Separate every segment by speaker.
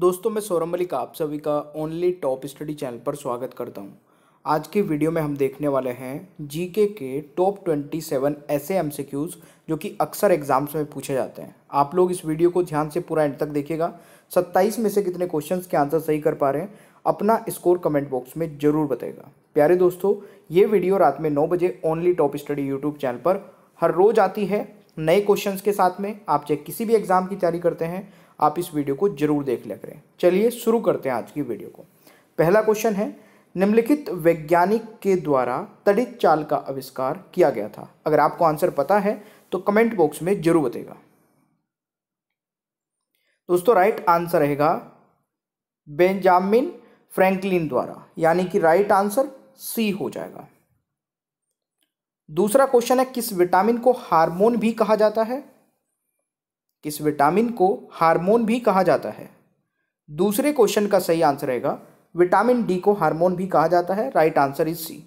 Speaker 1: दोस्तों मैं सौरभ मलिक आप सभी का ओनली टॉप स्टडी चैनल पर स्वागत करता हूं। आज की वीडियो में हम देखने वाले हैं जीके के टॉप ट्वेंटी सेवन ऐसे एम जो कि अक्सर एग्जाम्स में पूछे जाते हैं आप लोग इस वीडियो को ध्यान से पूरा एंड तक देखिएगा सत्ताईस में से कितने क्वेश्चन के आंसर सही कर पा रहे हैं अपना स्कोर कमेंट बॉक्स में ज़रूर बताएगा प्यारे दोस्तों ये वीडियो रात में नौ बजे only top study YouTube channel पर हर रोज़ आती है नए क्वेश्चंस के साथ में आप चाहे किसी भी एग्ज़ाम की तैयारी करते हैं आप इस वीडियो को जरूर देख लिया करें चलिए शुरू करते हैं आज की वीडियो को पहला क्वेश्चन है निम्नलिखित वैज्ञानिक के द्वारा तड़ित चाल का आविष्कार किया गया था अगर आपको आंसर पता है तो कमेंट बॉक्स में जरूर बताएगा दोस्तों राइट आंसर रहेगा बेंजामिन फ्रैंकलिन द्वारा यानी कि राइट आंसर सी हो जाएगा दूसरा क्वेश्चन है किस विटामिन को हार्मोन भी कहा जाता है इस विटामिन को हार्मोन भी कहा जाता है दूसरे क्वेश्चन का सही आंसर रहेगा विटामिन डी को हार्मोन भी कहा जाता है राइट आंसर इज सी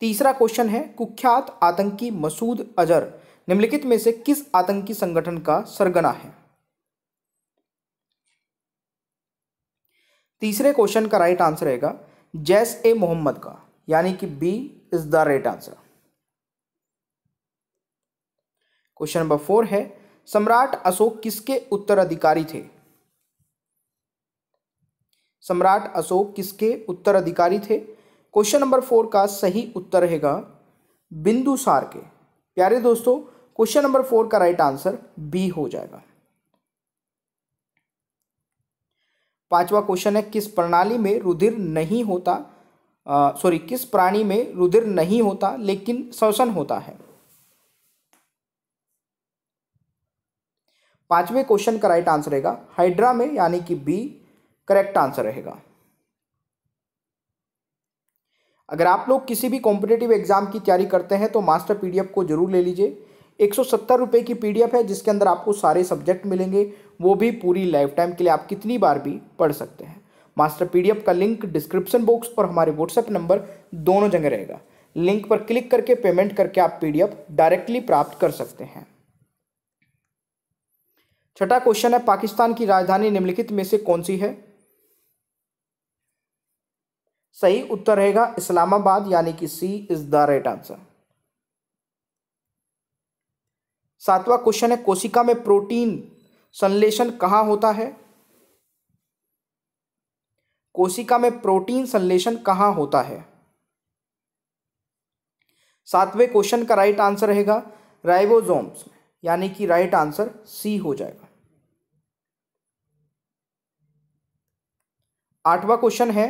Speaker 1: तीसरा क्वेश्चन है कुख्यात आतंकी मसूद अजहर निम्नलिखित में से किस आतंकी संगठन का सरगना है तीसरे क्वेश्चन का राइट आंसर रहेगा जैस ए मोहम्मद का यानी कि B is the right answer question number four है सम्राट अशोक किसके उत्तराधिकारी थे सम्राट अशोक किसके उत्तराधिकारी थे क्वेश्चन नंबर फोर का सही उत्तर रहेगा बिंदुसार के प्यारे दोस्तों क्वेश्चन नंबर फोर का राइट आंसर बी हो जाएगा पांचवा क्वेश्चन है किस प्रणाली में रुधिर नहीं होता सॉरी किस प्राणी में रुधिर नहीं होता लेकिन श्वसन होता है पांचवें क्वेश्चन का राइट आंसर रहेगा हाइड्रा में यानी कि बी करेक्ट आंसर रहेगा अगर आप लोग किसी भी कॉम्पिटेटिव एग्जाम की तैयारी करते हैं तो मास्टर पीडीएफ को जरूर ले लीजिए एक सौ सत्तर रुपये की पीडीएफ है जिसके अंदर आपको सारे सब्जेक्ट मिलेंगे वो भी पूरी लाइफ टाइम के लिए आप कितनी बार भी पढ़ सकते हैं मास्टर पीडीएफ का लिंक डिस्क्रिप्शन बॉक्स और हमारे व्हाट्सएप नंबर दोनों जगह रहेगा लिंक पर क्लिक करके पेमेंट करके आप पीडीएफ डायरेक्टली प्राप्त कर सकते हैं छठा क्वेश्चन है पाकिस्तान की राजधानी निम्नलिखित में से कौन सी है सही उत्तर रहेगा इस्लामाबाद यानी कि C is the right answer सातवां क्वेश्चन है कोशिका में प्रोटीन संश्लेषण कहां होता है कोशिका में प्रोटीन संश्लेषण कहां होता है सातवें क्वेश्चन का राइट आंसर रहेगा राइबोजोम्स यानी कि राइट आंसर सी हो जाएगा आठवां क्वेश्चन है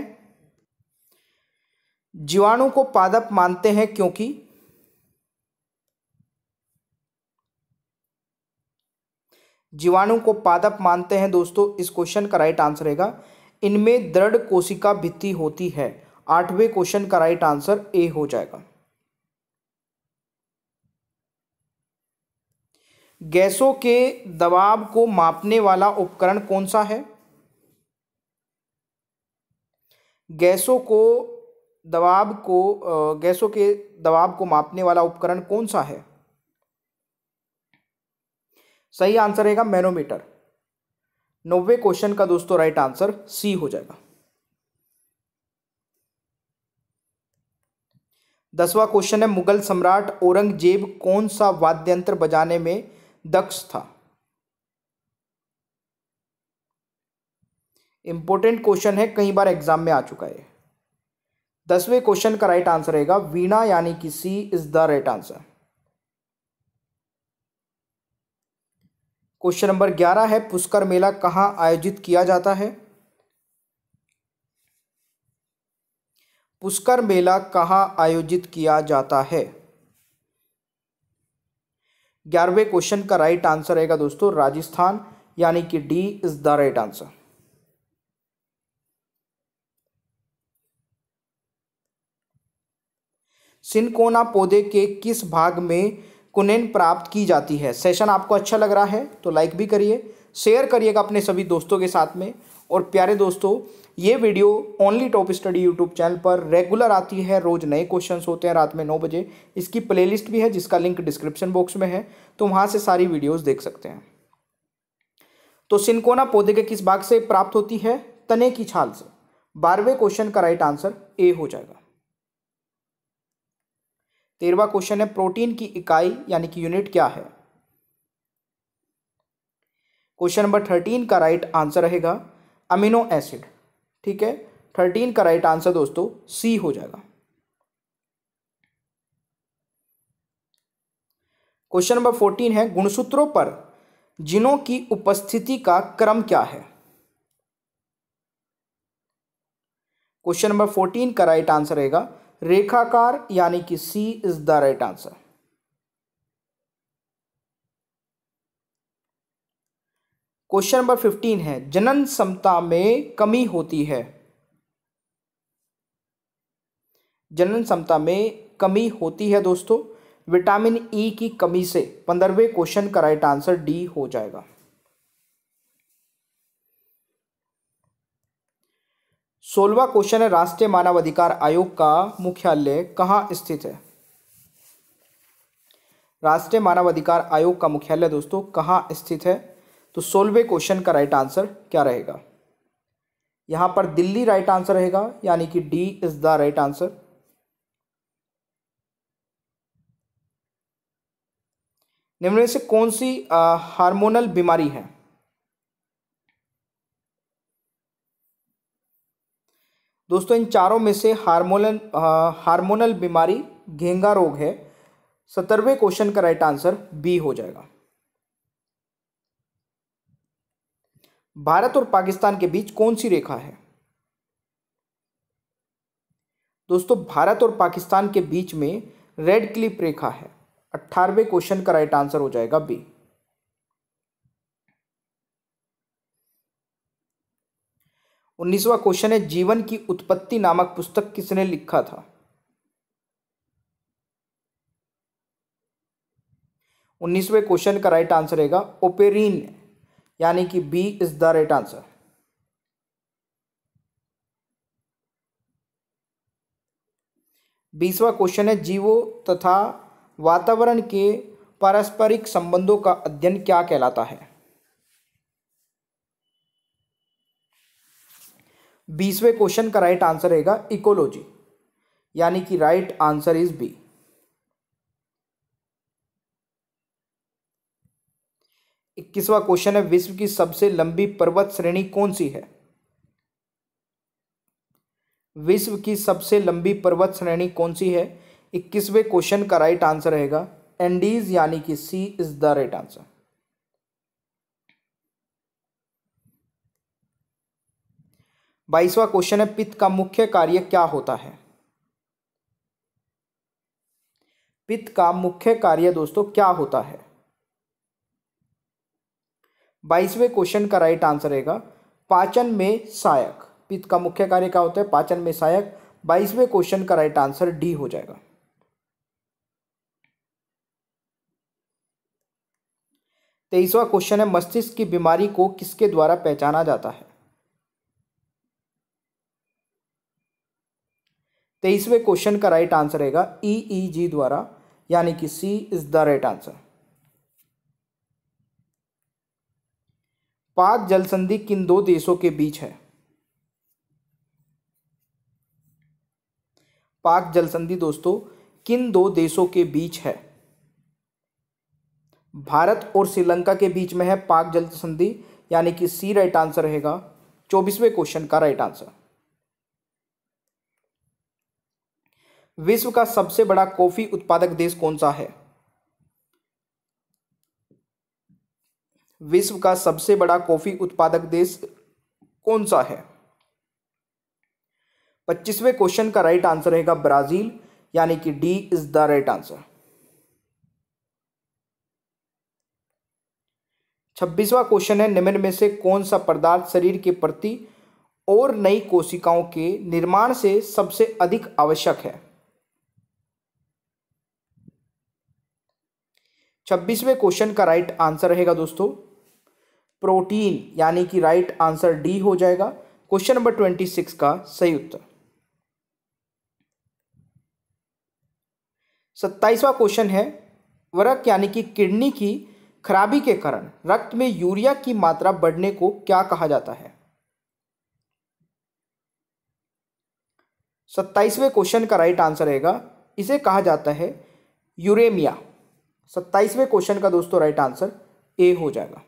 Speaker 1: जीवाणु को पादप मानते हैं क्योंकि जीवाणु को पादप मानते हैं दोस्तों इस क्वेश्चन का राइट आंसर रहेगा इनमें दृढ़ कोशिका भित्ति होती है आठवें क्वेश्चन का राइट आंसर ए हो जाएगा गैसों के दबाव को मापने वाला उपकरण कौन सा है गैसों को दबाव को गैसों के दबाव को मापने वाला उपकरण कौन सा है सही आंसर रहेगा मैनोमीटर नब्बे क्वेश्चन का दोस्तों राइट आंसर सी हो जाएगा दसवा क्वेश्चन है मुगल सम्राट औरंगजेब कौन सा वाद्यंत्र बजाने में दक्ष था इंपॉर्टेंट क्वेश्चन है कई बार एग्जाम में आ चुका है दसवें क्वेश्चन का राइट आंसर रहेगा वीणा यानी कि C is the right answer question number ग्यारह है पुष्कर मेला कहां आयोजित किया जाता है पुष्कर मेला कहां आयोजित किया जाता है ग्यारहवें क्वेश्चन का राइट आंसर रहेगा दोस्तों राजस्थान यानी कि D is the right answer cinchona पौधे के किस भाग में कुनेन प्राप्त की जाती है सेशन आपको अच्छा लग रहा है तो लाइक भी करिए शेयर करिएगा अपने सभी दोस्तों के साथ में और प्यारे दोस्तों ये video only top study YouTube channel पर रेगुलर आती है रोज़ नए क्वेश्चंस होते हैं रात में नौ बजे इसकी प्लेलिस्ट भी है जिसका लिंक डिस्क्रिप्शन बॉक्स में है तो वहाँ से सारी वीडियोस देख सकते हैं तो सिनकोना पौधे के किस भाग से प्राप्त होती है तने की छाल से बारहवें क्वेश्चन का राइट आंसर ए हो जाएगा तेरहवा क्वेश्चन है प्रोटीन की इकाई यानी कि यूनिट क्या है क्वेश्चन नंबर थर्टीन का राइट आंसर रहेगा अमीनो एसिड ठीक है थर्टीन का राइट आंसर दोस्तों सी हो जाएगा क्वेश्चन नंबर फोर्टीन है गुणसूत्रों पर जिनों की उपस्थिति का क्रम क्या है क्वेश्चन नंबर फोर्टीन का राइट आंसर रहेगा रेखाकार यानी कि C is the right answer question number fifteen है जनन क्षमता में कमी होती है जनन क्षमता में कमी होती है दोस्तों विटामिन ई e की कमी से पंद्रहवें क्वेश्चन का राइट आंसर डी हो जाएगा सोलवा क्वेश्चन है राष्ट्रीय मानवाधिकार आयोग का मुख्यालय कहाँ स्थित है राष्ट्रीय मानवाधिकार आयोग का मुख्यालय दोस्तों कहाँ स्थित है तो सोलवे क्वेश्चन का राइट आंसर क्या रहेगा यहां पर दिल्ली राइट आंसर रहेगा यानी कि D is the right answer निम्न से कौन सी हार्मोनल बीमारी है दोस्तों इन चारों में से हार्मोनल हार्मोनल बीमारी घेंगा रोग है सत्तरवें क्वेश्चन का राइट आंसर बी हो जाएगा भारत और पाकिस्तान के बीच कौन सी रेखा है दोस्तों भारत और पाकिस्तान के बीच में रेड क्लिप रेखा है अट्ठारहवें क्वेश्चन का राइट आंसर हो जाएगा बी उन्नीसवा क्वेश्चन है जीवन की उत्पत्ति नामक पुस्तक किसने लिखा था उन्नीसवें क्वेश्चन का राइट आंसर रहेगा ओपेरिन यानी कि B is the right answer बीसवा क्वेश्चन है जीवो तथा वातावरण के पारस्परिक संबंधों का अध्ययन क्या कहलाता है बीसवें क्वेश्चन का राइट आंसर रहेगा इकोलॉजी यानी कि राइट आंसर इज बी इक्कीसवा क्वेश्चन है विश्व की सबसे लंबी पर्वत श्रेणी कौन सी है विश्व की सबसे लंबी पर्वत श्रेणी कौन सी है इक्कीसवें क्वेश्चन का राइट आंसर रहेगा एंडीज यानी कि C is the right answer बाईसवा क्वेश्चन है पित्त का मुख्य कार्य क्या होता है पित्त का मुख्य कार्य दोस्तों क्या होता है बाईसवें क्वेश्चन का राइट आंसर रहेगा पाचन में सहायक पित्त का मुख्य कार्य क्या होता है पाचन में सहायक बाईसवें क्वेश्चन का राइट आंसर डी हो जाएगा तेईसवा क्वेश्चन है मस्तिष्क की बीमारी को किसके द्वारा पहचाना जाता है तेईसवें क्वेश्चन का राइट आंसर रहेगा ई ई जी द्वारा यानी कि C is the right answer Palk जलसंधि किन दो देशों के बीच है पाक जल संधि दोस्तों किन दो देशों के बीच है भारत और श्रीलंका के बीच में है पाक जल संधि यानी कि सी राइट आंसर रहेगा चौबीसवें क्वेश्चन का राइट आंसर विश्व का सबसे बड़ा कॉफी उत्पादक देश कौन सा है विश्व का सबसे बड़ा कॉफी उत्पादक देश कौन सा है पच्चीसवें क्वेश्चन का राइट आंसर रहेगा ब्राजील यानी कि D is the right answer छब्बीसवा क्वेश्चन है निम्न में से कौन सा पदार्थ शरीर के प्रति और नई कोशिकाओं के निर्माण से सबसे अधिक आवश्यक है छब्बीसवें क्वेश्चन का राइट आंसर रहेगा दोस्तों प्रोटीन यानी कि राइट आंसर डी हो जाएगा क्वेश्चन नंबर ट्वेंटी सिक्स का सही उत्तर सत्ताईसवा क्वेश्चन है वरक यानी कि किडनी की खराबी के कारण रक्त में यूरिया की मात्रा बढ़ने को क्या कहा जाता है सत्ताईसवें क्वेश्चन का राइट आंसर रहेगा इसे कहा जाता है यूरेमिया सत्ताईसवें क्वेश्चन का दोस्तों राइट आंसर ए हो जाएगा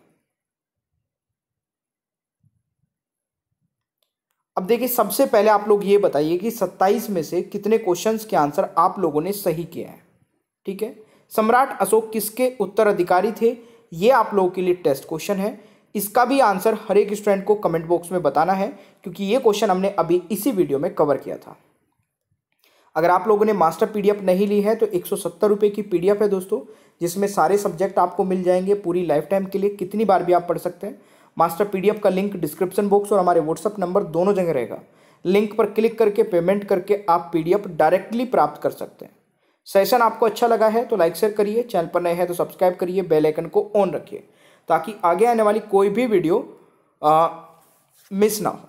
Speaker 1: अब देखिए सबसे पहले आप लोग ये बताइए कि सत्ताईस में से कितने क्वेश्चंस के आंसर आप लोगों ने सही किए हैं ठीक है सम्राट अशोक किसके उत्तराधिकारी थे ये आप लोगों के लिए टेस्ट क्वेश्चन है इसका भी आंसर हर एक स्टूडेंट को कमेंट बॉक्स में बताना है क्योंकि ये क्वेश्चन हमने अभी इसी वीडियो में कवर किया था अगर आप लोगों ने मास्टर पीडीएफ नहीं ली है तो एक सौ की पीडीएफ है दोस्तों जिसमें सारे सब्जेक्ट आपको मिल जाएंगे पूरी लाइफ टाइम के लिए कितनी बार भी आप पढ़ सकते हैं मास्टर पीडीएफ का लिंक डिस्क्रिप्शन बॉक्स और हमारे व्हाट्सअप नंबर दोनों जगह रहेगा लिंक पर क्लिक करके पेमेंट करके आप पीडीएफ डायरेक्टली प्राप्त कर सकते हैं सेशन आपको अच्छा लगा है तो लाइक शेयर करिए चैनल पर नए हैं तो सब्सक्राइब करिए बेल आइकन को ऑन रखिए ताकि आगे आने वाली कोई भी वीडियो आ, मिस ना हो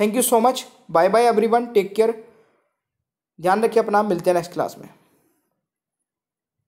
Speaker 1: thank you so much bye bye everyone take care ध्यान रखिए अपना मिलते हैं नेक्स्ट क्लास में